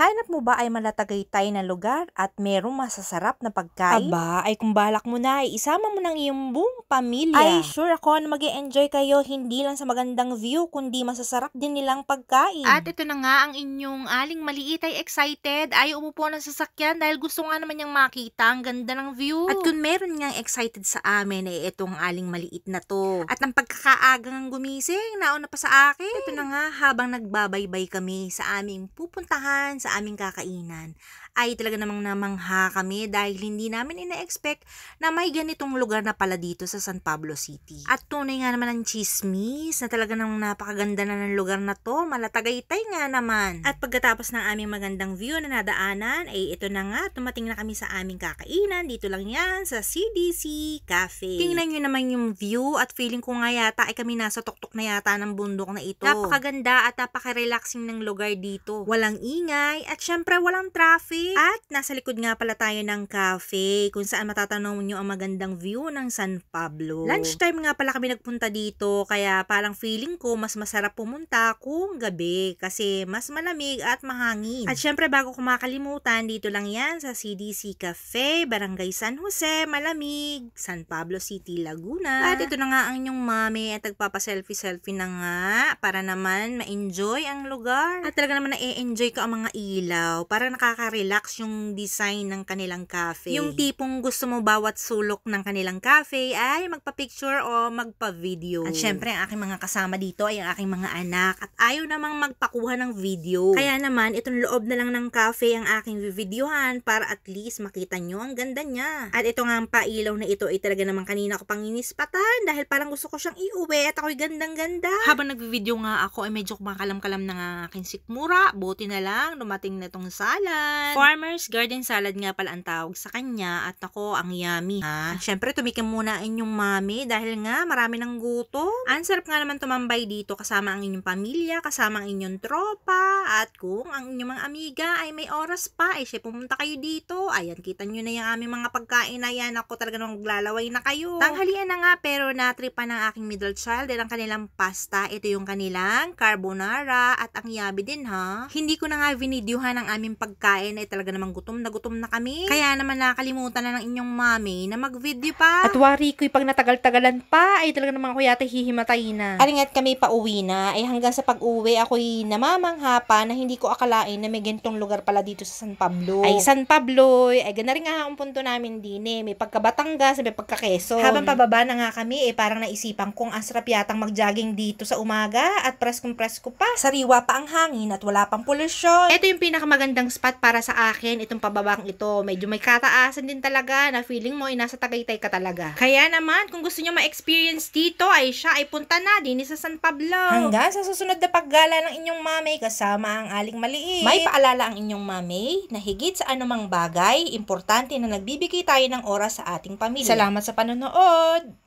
Hanap mo ba ay malatagaytay na lugar at merong masasarap na pagkain? Aba, ay kung balak mo na, ay isama mo ng iyong buong pamilya. Ay sure ako na mag enjoy kayo hindi lang sa magandang view, kundi masasarap din nilang pagkain. At ito na nga ang inyong aling maliit ay excited, ay umupo ng sasakyan dahil gusto nga naman niyang makita ang ganda ng view. At kung meron niyang excited sa amin, ay eh, itong aling maliit na to. At ang pagkakaagang gumising, nauna pa sa akin. Ito na nga habang nagbabaybay kami sa aming pupuntahan sa aming kakainan, ay talaga namang namangha kami dahil hindi namin ina-expect na may ganitong lugar na pala dito sa San Pablo City. At tunay nga naman ang chismis na talaga namang napakaganda na ng lugar na to, malatagaytay nga naman. At pagkatapos ng aming magandang view na nadaanan, ay ito na nga, tumating na kami sa aming kakainan, dito lang yan sa CDC Cafe. Tingnan nyo naman yung view at feeling ko nga yata ay kami nasa tuktok na yata ng bundok na ito. Napakaganda at napaka-relaxing ng lugar dito. Walang ingay, at syempre walang traffic. At nasa likod nga pala tayo ng cafe kung saan matatanong nyo ang magandang view ng San Pablo. Lunchtime nga pala kami nagpunta dito kaya parang feeling ko mas masarap pumunta kung gabi kasi mas malamig at mahangin. At syempre bago ko makalimutan dito lang yan sa CDC Cafe, Barangay San Jose, Malamig, San Pablo City, Laguna. At ito na nga ang inyong mami at nagpapaselfie-selfie na nga para naman ma-enjoy ang lugar. At talaga naman na-enjoy ko ang mga ilaw. Para nakaka-relax yung design ng kanilang cafe. Yung tipong gusto mo bawat sulok ng kanilang cafe ay magpa-picture o magpa-video. At syempre, ang aking mga kasama dito ay ang aking mga anak at ayaw namang magpakuha ng video. Kaya naman, itong loob na lang ng cafe ang aking videohan para at least makita nyo ang ganda niya. At ito nga ang pailaw na ito ay talaga naman kanina ko panginis patan dahil parang gusto ko siyang iuwi at ako'y gandang-ganda. Habang nagvi-video nga ako ay medyo kumakalam-kalam na nga aking sikmura. Buti na lang, dumating nitong salad. Farmer's Garden Salad nga pala ang tawag sa kanya at ako, ang yummy. Ha? Ah, Siyempre, tumikim muna inyong mami dahil nga marami ng guto. Ang sarap nga naman tumambay dito kasama ang inyong pamilya, kasama ang inyong tropa at kung ang inyong mga amiga ay may oras pa, ay eh, siya pumunta kayo dito. Ayan, kita nyo na yung aming mga pagkain na yan. Ako talaga nang maglalaway na kayo. Tanghalian na nga pero natripan ng aking middle child dahil ang kanilang pasta. Ito yung kanilang carbonara at ang yabi din ha. Hindi ko na nga vinil videohan ng aming pagkain ay talaga namang gutom na gutom na kami. Kaya naman nakalimutan na ng inyong mami na mag-video pa. At wari ko pag natagal-tagalan pa ay talaga namang ako yata hihimatay na. Aringat kami pa uwi na ay hanggang sa pag-uwi ako'y namamangha pa na hindi ko akalain na may gantong lugar pala dito sa San Pablo. Ay San Pablo ay gana rin nga ang punto namin din eh. May pagkabatangga sa may pagkakeso. Habang pababa na nga kami eh parang naisipan kung asrap yatang mag-jogging dito sa umaga at press kong press ko pa. Sariwa pa ang hangin at wala pang polusyon. Ito yung pinakamagandang spot para sa akin, itong pababang ito. Medyo may kataasan din talaga na feeling mo ay nasa Tagaytay ka talaga. Kaya naman, kung gusto nyo ma-experience dito, ay siya ay punta na din sa San Pablo. Hanggang sa susunod na paggala ng inyong mamay kasama ang aling maliit. May paalala ang inyong mamay na higit sa anumang bagay, importante na nagbibigay tayo ng oras sa ating pamilya. Salamat sa panonood!